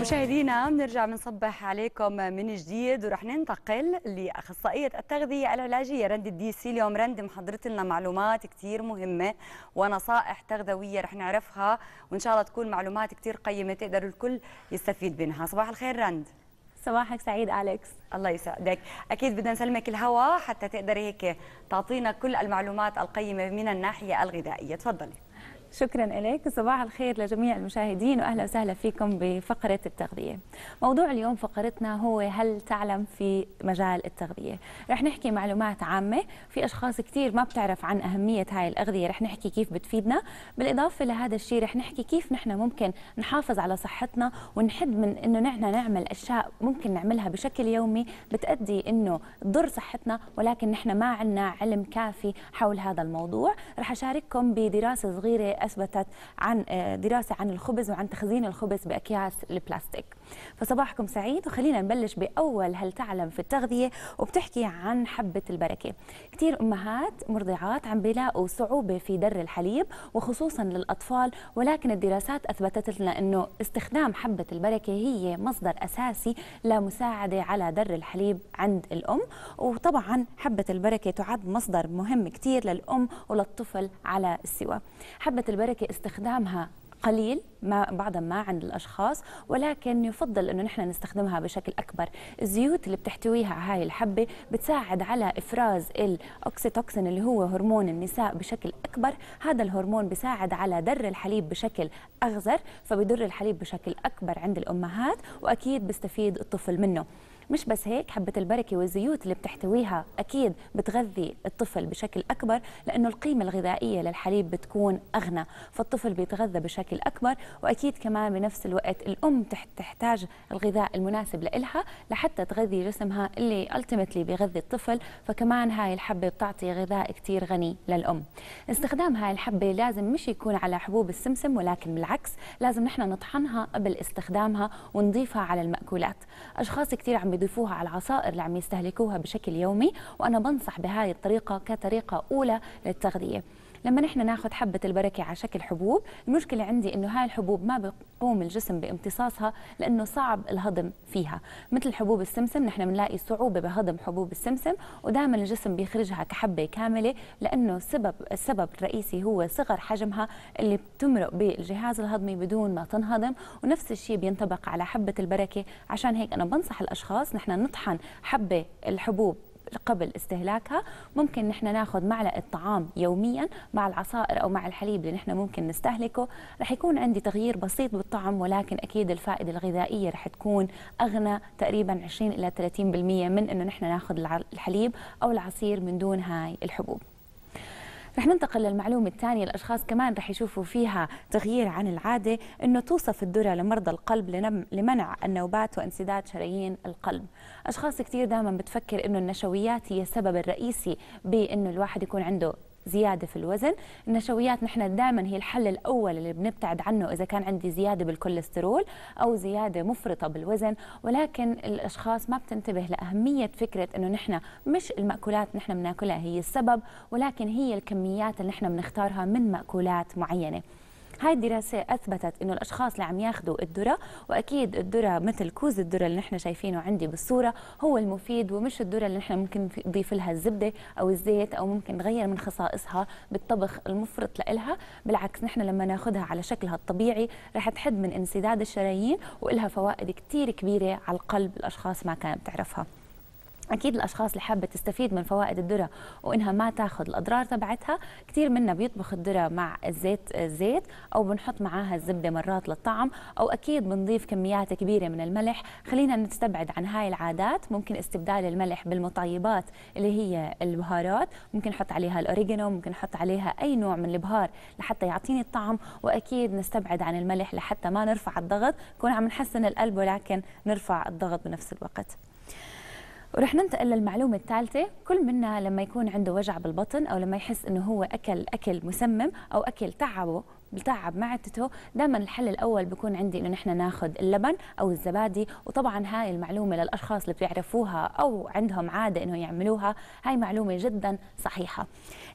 مشاهدينا بنرجع بنصبح عليكم من جديد ورح ننتقل لاخصائيه التغذيه العلاجيه رند الديسي اليوم رند محضرت لنا معلومات كثير مهمه ونصائح تغذويه رح نعرفها وان شاء الله تكون معلومات كثير قيمه تقدر الكل يستفيد منها صباح الخير رند صباحك سعيد اليكس الله يسعدك اكيد بدنا نسلمك الهواء حتى تقدري هيك تعطينا كل المعلومات القيمه من الناحيه الغذائيه تفضلي شكرا لك صباح الخير لجميع المشاهدين واهلا وسهلا فيكم بفقره التغذيه موضوع اليوم فقرتنا هو هل تعلم في مجال التغذيه رح نحكي معلومات عامه في اشخاص كثير ما بتعرف عن اهميه هاي الاغذيه رح نحكي كيف بتفيدنا بالاضافه لهذا الشيء رح نحكي كيف نحن ممكن نحافظ على صحتنا ونحد من انه نحن نعمل اشياء ممكن نعملها بشكل يومي بتادي انه تضر صحتنا ولكن نحن ما عندنا علم كافي حول هذا الموضوع رح اشارككم بدراسه صغيره أثبتت عن آه، دراسة عن الخبز وعن تخزين الخبز بأكياس البلاستيك فصباحكم سعيد وخلينا نبلش باول هل تعلم في التغذيه وبتحكي عن حبه البركه كثير امهات مرضعات عم بيلاقوا صعوبه في در الحليب وخصوصا للاطفال ولكن الدراسات اثبتت لنا انه استخدام حبه البركه هي مصدر اساسي لمساعده على در الحليب عند الام وطبعا حبه البركه تعد مصدر مهم كثير للام وللطفل على السوى حبه البركه استخدامها قليل ما بعضا ما عند الاشخاص ولكن يفضل انه نحن نستخدمها بشكل اكبر الزيوت اللي بتحتويها هاي الحبه بتساعد على افراز الاوكسيتوكسين اللي هو هرمون النساء بشكل اكبر هذا الهرمون بيساعد على در الحليب بشكل اغزر فبدر الحليب بشكل اكبر عند الامهات واكيد بيستفيد الطفل منه مش بس هيك حبة البركة والزيوت اللي بتحتويها أكيد بتغذي الطفل بشكل أكبر لأنه القيمة الغذائية للحليب بتكون أغنى فالطفل بيتغذى بشكل أكبر وأكيد كمان بنفس الوقت الأم تحتاج الغذاء المناسب لإلها لحتى تغذي جسمها اللي ألتيمتلي بيغذي الطفل فكمان هاي الحبة بتعطي غذاء كتير غني للأم استخدام هاي الحبة لازم مش يكون على حبوب السمسم ولكن بالعكس لازم نحن نطحنها قبل استخدامها ونضيفها على المأكولات أشخاص كتير عم يضيفوها على العصائر اللي عم يستهلكوها بشكل يومي وانا بنصح بهاي الطريقه كطريقه اولى للتغذيه لما نحن ناخذ حبه البركه على شكل حبوب المشكله عندي انه هاي الحبوب ما بيقوم الجسم بامتصاصها لانه صعب الهضم فيها مثل حبوب السمسم نحن بنلاقي صعوبه بهضم حبوب السمسم ودائما الجسم بيخرجها كحبه كامله لانه سبب السبب الرئيسي هو صغر حجمها اللي بتمرق بالجهاز الهضمي بدون ما تنهضم ونفس الشيء بينطبق على حبه البركه عشان هيك انا بنصح الاشخاص خلاص نحن نطحن حبه الحبوب قبل استهلاكها ممكن نحن ناخذ معلقه طعام يوميا مع العصائر او مع الحليب اللي نحن ممكن نستهلكه رح يكون عندي تغيير بسيط بالطعم ولكن اكيد الفائده الغذائيه رح تكون اغنى تقريبا 20 الى 30% من انه نحن ناخذ الحليب او العصير من دون هاي الحبوب رح ننتقل للمعلومة الثانية الأشخاص كمان رح يشوفوا فيها تغيير عن العادة أنه توصف الذرة لمرضى القلب لمنع النوبات وانسداد شرايين القلب أشخاص كثير دائما بتفكر أنه النشويات هي السبب الرئيسي بأنه الواحد يكون عنده زياده في الوزن النشويات نحن دائما هي الحل الاول اللي بنبتعد عنه اذا كان عندي زياده بالكوليسترول او زياده مفرطه بالوزن ولكن الاشخاص ما بتنتبه لاهميه فكره انه نحن مش الماكولات نحن بناكلها هي السبب ولكن هي الكميات اللي نحن بنختارها من ماكولات معينه هاي الدراسه اثبتت انه الاشخاص اللي عم ياخذوا الذره واكيد الذره مثل كوز الذره اللي نحن شايفينه عندي بالصوره هو المفيد ومش الذره اللي نحن ممكن نضيف لها الزبده او الزيت او ممكن نغير من خصائصها بالطبخ المفرط لإلها بالعكس نحن لما ناخذها على شكلها الطبيعي رح تحد من انسداد الشرايين والها فوائد كثير كبيره على القلب الاشخاص ما كانت تعرفها اكيد الاشخاص اللي حابه تستفيد من فوائد الذره وانها ما تاخذ الاضرار تبعتها كثير منا بيطبخ الذره مع الزيت الزيت او بنحط معاها الزبده مرات للطعم او اكيد بنضيف كميات كبيره من الملح خلينا نستبعد عن هاي العادات ممكن استبدال الملح بالمطيبات اللي هي البهارات ممكن نحط عليها الاوريجانو ممكن نحط عليها اي نوع من البهار لحتى يعطيني الطعم واكيد نستبعد عن الملح لحتى ما نرفع الضغط نكون عم نحسن القلب ولكن نرفع الضغط بنفس الوقت ورح ننتقل للمعلومة الثالثة كل منا لما يكون عنده وجع بالبطن أو لما يحس أنه هو أكل أكل مسمم أو أكل تعبه بتعب معدته دائما الحل الاول بيكون عندي انه نحن ناخذ اللبن او الزبادي وطبعا هاي المعلومه للاشخاص اللي بيعرفوها او عندهم عاده انه يعملوها هاي معلومه جدا صحيحه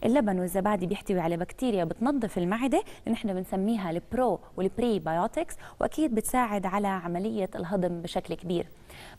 اللبن والزبادي بيحتوي على بكتيريا بتنظف المعده اللي نحن بنسميها البرو والبري بايوتكس واكيد بتساعد على عمليه الهضم بشكل كبير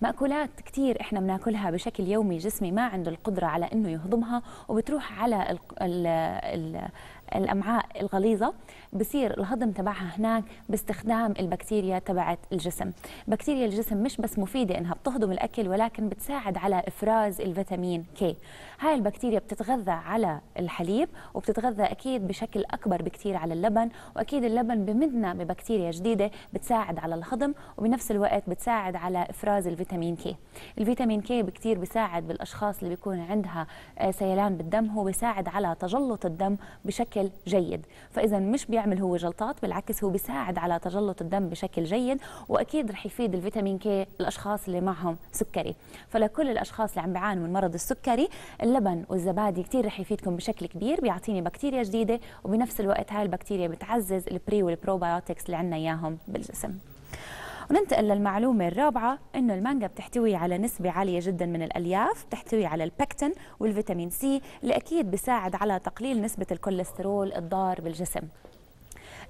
مأكولات كتير احنا بناكلها بشكل يومي جسمي ما عنده القدرة على انه يهضمها وبتروح على ال ال ال الامعاء الغليظه بصير الهضم تبعها هناك باستخدام البكتيريا تبعت الجسم بكتيريا الجسم مش بس مفيده انها بتهضم الاكل ولكن بتساعد على افراز الفيتامين كي هاي البكتيريا بتتغذى على الحليب وبتتغذى اكيد بشكل اكبر بكتير على اللبن واكيد اللبن بمدنا ببكتيريا جديده بتساعد على الهضم وبنفس الوقت بتساعد على افراز الفيتامين كي الفيتامين كي بكتير بيساعد بالاشخاص اللي بيكون عندها آه، سيلان بالدم هو بيساعد على تجلط الدم بشكل بشكل جيد فاذا مش بيعمل هو جلطات بالعكس هو بيساعد على تجلط الدم بشكل جيد واكيد رح يفيد الفيتامين كي الاشخاص اللي معهم سكري فلكل الاشخاص اللي عم بيعانوا من مرض السكري اللبن والزبادي كثير رح يفيدكم بشكل كبير بيعطيني بكتيريا جديده وبنفس الوقت هاي البكتيريا بتعزز البري والبروبايوتكس اللي عندنا اياهم بالجسم وننتقل للمعلومة الرابعة أنه المانجا بتحتوي على نسبة عالية جدا من الألياف بتحتوي على البكتين والفيتامين سي اللي أكيد بيساعد على تقليل نسبة الكوليسترول الضار بالجسم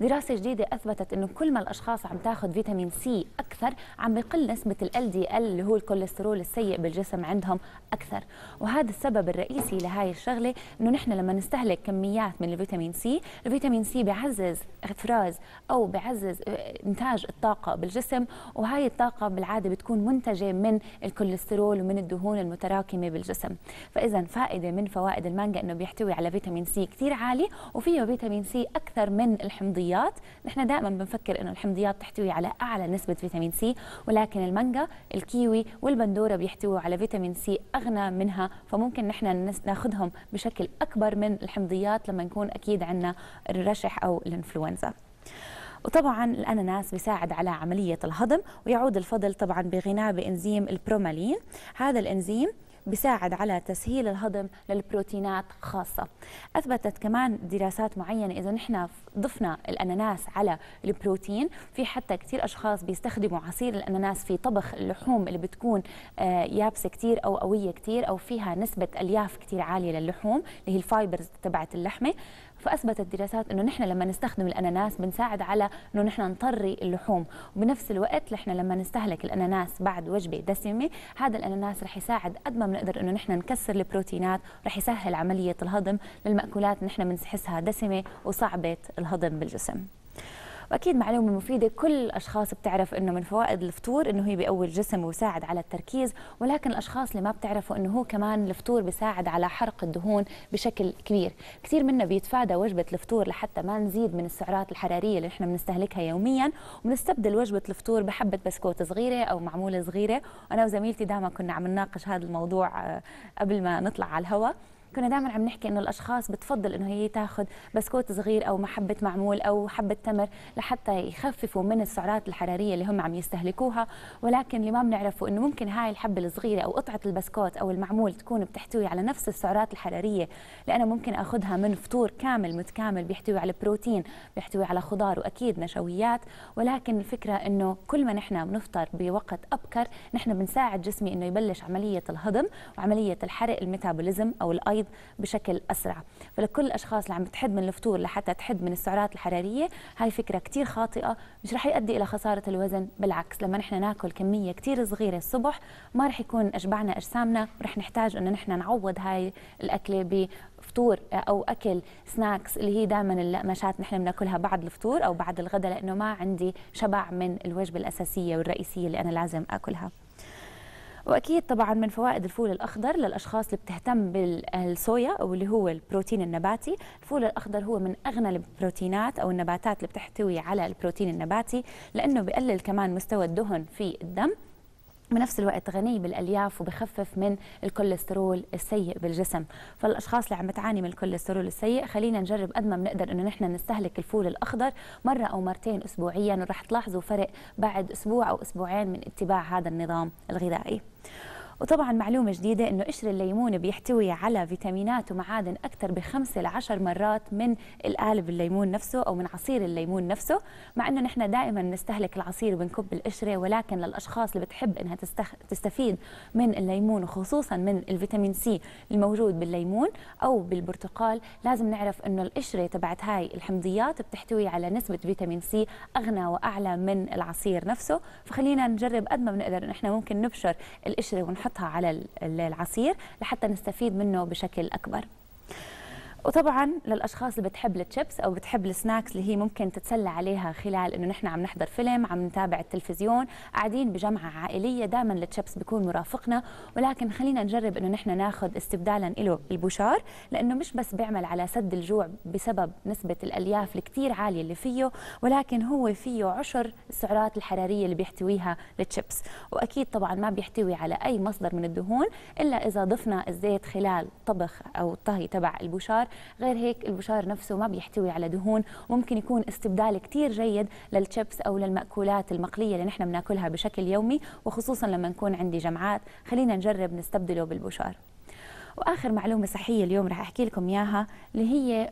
دراسة جديدة أثبتت أنه كل ما الأشخاص عم تاخذ فيتامين سي أكثر عم بقل نسبة ال دي ال اللي هو الكوليسترول السيء بالجسم عندهم أكثر وهذا السبب الرئيسي لهي الشغلة أنه نحن لما نستهلك كميات من الفيتامين سي الفيتامين سي بيعزز افراز أو بيعزز آه، إنتاج الطاقة بالجسم وهي الطاقة بالعادة بتكون منتجة من الكوليسترول ومن الدهون المتراكمة بالجسم فإذا فائدة من فوائد المانجا أنه بيحتوي على فيتامين سي كثير عالي وفيه فيتامين سي أكثر من الحمضيات الحمضيات نحن دائما بنفكر انه الحمضيات تحتوي على اعلى نسبه فيتامين سي ولكن المانجا الكيوي والبندوره بيحتووا على فيتامين سي اغنى منها فممكن نحن ناخذهم بشكل اكبر من الحمضيات لما نكون اكيد عندنا الرشح او الانفلونزا وطبعا الاناناس بيساعد على عمليه الهضم ويعود الفضل طبعا بغناه بانزيم البرومالين هذا الانزيم بيساعد على تسهيل الهضم للبروتينات خاصة أثبتت كمان دراسات معينة إذا نحن ضفنا الأناناس على البروتين في حتى كثير أشخاص بيستخدموا عصير الأناناس في طبخ اللحوم اللي بتكون آه، يابسة كثير أو قوية كثير أو فيها نسبة ألياف كثير عالية للحوم اللي هي الفايبرز تبعت اللحمة فاثبتت الدراسات انه نحن لما نستخدم الاناناس بنساعد على انه نحن نطري اللحوم وبنفس الوقت نحن لما نستهلك الاناناس بعد وجبه دسمه هذا الاناناس رح يساعد قد ما بنقدر انه نحن نكسر البروتينات رح يسهل عمليه الهضم للماكولات نحن بنحسها دسمه وصعبه الهضم بالجسم واكيد معلومه مفيده كل الاشخاص بتعرف انه من فوائد الفطور انه هي بيقوي الجسم ويساعد على التركيز ولكن الاشخاص اللي ما بتعرفوا انه هو كمان الفطور بيساعد على حرق الدهون بشكل كبير كثير منا بيتفادى وجبه الفطور لحتى ما نزيد من السعرات الحراريه اللي احنا بنستهلكها يوميا وبنستبدل وجبه الفطور بحبه بسكوت صغيره او معموله صغيره انا وزميلتي دائما كنا عم نناقش هذا الموضوع آه، قبل ما نطلع على الهواء كنا دائما عم نحكي انه الاشخاص بتفضل انه هي تاخذ بسكوت صغير او محبه معمول او حبه تمر لحتى يخففوا من السعرات الحراريه اللي هم عم يستهلكوها ولكن اللي ما بنعرفه انه ممكن هاي الحبه الصغيره او قطعه البسكوت او المعمول تكون بتحتوي على نفس السعرات الحراريه لانه ممكن اخذها من فطور كامل متكامل بيحتوي على بروتين بيحتوي على خضار واكيد نشويات ولكن الفكره انه كل ما نحن بنفطر بوقت ابكر نحن بنساعد جسمي انه يبلش عمليه الهضم وعمليه الحرق الميتابوليزم او الايض الصليب بشكل اسرع فلكل الاشخاص اللي عم بتحد من الفطور لحتى تحد من السعرات الحراريه هاي فكره كثير خاطئه مش رح يؤدي الى خساره الوزن بالعكس لما نحن ناكل كميه كثير صغيره الصبح ما رح يكون اشبعنا اجسامنا ورح نحتاج انه نحن نعوض هاي الاكله ب فطور او اكل سناكس اللي هي دائما المقمشات نحن بناكلها بعد الفطور او بعد الغداء لانه ما عندي شبع من الوجبه الاساسيه والرئيسيه اللي انا لازم اكلها واكيد طبعا من فوائد الفول الاخضر للاشخاص اللي بتهتم بالصويا او اللي هو البروتين النباتي الفول الاخضر هو من اغنى البروتينات او النباتات اللي بتحتوي على البروتين النباتي لانه بقلل كمان مستوى الدهن في الدم بنفس الوقت غني بالالياف وبخفف من الكوليسترول السيء بالجسم فالاشخاص اللي عم بتعاني من الكوليسترول السيء خلينا نجرب قد ما بنقدر انه نحن نستهلك الفول الاخضر مره او مرتين اسبوعيا ورح تلاحظوا فرق بعد اسبوع او اسبوعين من اتباع هذا النظام الغذائي وطبعا معلومة جديدة أنه قشر الليمون بيحتوي على فيتامينات ومعادن أكثر بخمسة لعشر مرات من القالب الليمون نفسه أو من عصير الليمون نفسه مع أنه نحن دائما نستهلك العصير وبنكب القشرة ولكن للأشخاص اللي بتحب أنها تستخ... تستفيد من الليمون وخصوصا من الفيتامين سي الموجود بالليمون أو بالبرتقال لازم نعرف أنه القشرة تبعت هاي الحمضيات بتحتوي على نسبة فيتامين سي أغنى وأعلى من العصير نفسه فخلينا نجرب قد ما بنقدر نحن ممكن نبشر القشرة ونحط نحطها على العصير لحتى نستفيد منه بشكل أكبر وطبعا للاشخاص اللي بتحب التشيبس او بتحب السناكس اللي هي ممكن تتسلى عليها خلال انه نحن عم نحضر فيلم عم نتابع التلفزيون قاعدين بجمعه عائليه دائما التشيبس بيكون مرافقنا ولكن خلينا نجرب انه نحن ناخذ استبدالا له البوشار لانه مش بس بيعمل على سد الجوع بسبب نسبه الالياف الكثير عاليه اللي فيه ولكن هو فيه عشر السعرات الحراريه اللي بيحتويها التشيبس واكيد طبعا ما بيحتوي على اي مصدر من الدهون الا اذا ضفنا الزيت خلال طبخ او الطهي تبع البوشار غير هيك البشار نفسه ما بيحتوي على دهون ممكن يكون استبدال كتير جيد للشيبس أو للمأكولات المقلية اللي نحن بناكلها بشكل يومي وخصوصا لما نكون عندي جمعات خلينا نجرب نستبدله بالبشار واخر معلومه صحيه اليوم رح احكي لكم اياها اللي هي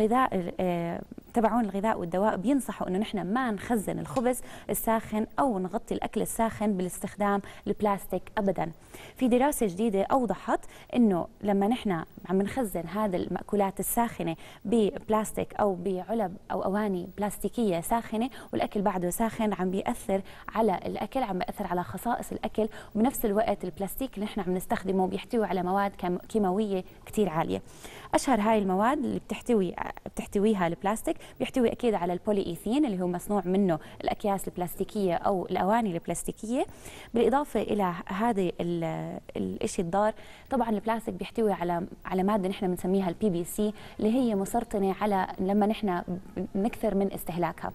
غذاء آه، تبعون الغذاء والدواء بينصحوا انه نحن ما نخزن الخبز الساخن او نغطي الاكل الساخن بالاستخدام البلاستيك ابدا في دراسه جديده اوضحت انه لما نحن عم نخزن هذه الماكولات الساخنه ببلاستيك او بعلب او اواني بلاستيكيه ساخنه والاكل بعده ساخن عم بياثر على الاكل عم بياثر على خصائص الاكل وبنفس الوقت البلاستيك اللي نحن عم نستخدمه بيحتوي على مواد كيماويه كثير عاليه اشهر هاي المواد اللي بتحتوي بتحتويها البلاستيك بيحتوي اكيد على البولي ايثين اللي هو مصنوع منه الاكياس البلاستيكيه او الاواني البلاستيكيه بالاضافه الى هذا الشيء الضار طبعا البلاستيك بيحتوي على على ماده نحن بنسميها البي بي سي اللي هي مسرطنه على لما نحن نكثر من استهلاكها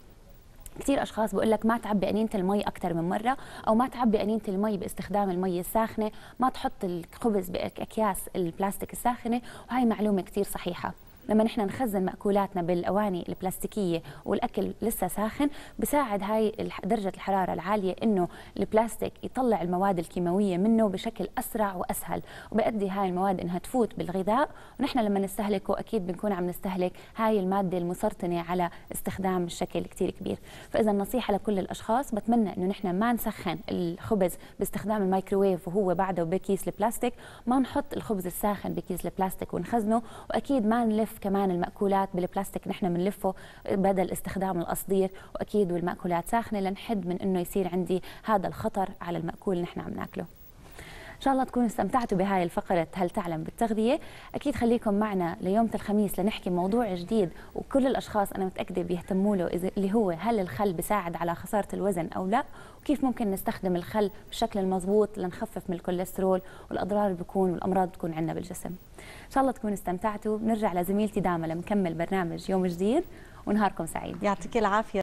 كثير اشخاص بقول لك ما تعبي انينه المي اكثر من مره او ما تعبي انينه المي باستخدام المي الساخنه ما تحط الخبز باكياس البلاستيك الساخنه وهي معلومه كثير صحيحه لما نحن نخزن مأكولاتنا بالأواني البلاستيكية والأكل لسه ساخن بساعد هاي درجة الحرارة العالية إنه البلاستيك يطلع المواد الكيماوية منه بشكل أسرع وأسهل وبأدي هاي المواد إنها تفوت بالغذاء ونحن لما نستهلكه أكيد بنكون عم نستهلك هاي المادة المسرطنة على استخدام بشكل كثير كبير فإذا النصيحة لكل الأشخاص بتمنى إنه نحن ما نسخن الخبز باستخدام الميكروويف وهو بعده بكيس البلاستيك ما نحط الخبز الساخن بكيس البلاستيك ونخزنه وأكيد ما نلف كمان المأكولات بالبلاستيك نحن بنلفه بدل استخدام القصدير واكيد والمأكولات ساخنه لنحد من انه يصير عندي هذا الخطر على المأكول نحن عم ناكله إن شاء الله تكونوا استمتعتوا بهاي الفقرة هل تعلم بالتغذية أكيد خليكم معنا ليوم الخميس لنحكي موضوع جديد وكل الأشخاص أنا متأكدة بيهتموا له اللي هو هل الخل بساعد على خسارة الوزن أو لا وكيف ممكن نستخدم الخل بالشكل المضبوط لنخفف من الكوليسترول والأضرار اللي بكون والأمراض بتكون عندنا بالجسم إن شاء الله تكونوا استمتعتوا بنرجع لزميلتي داما لمكمل برنامج يوم جديد ونهاركم سعيد يعطيك العافية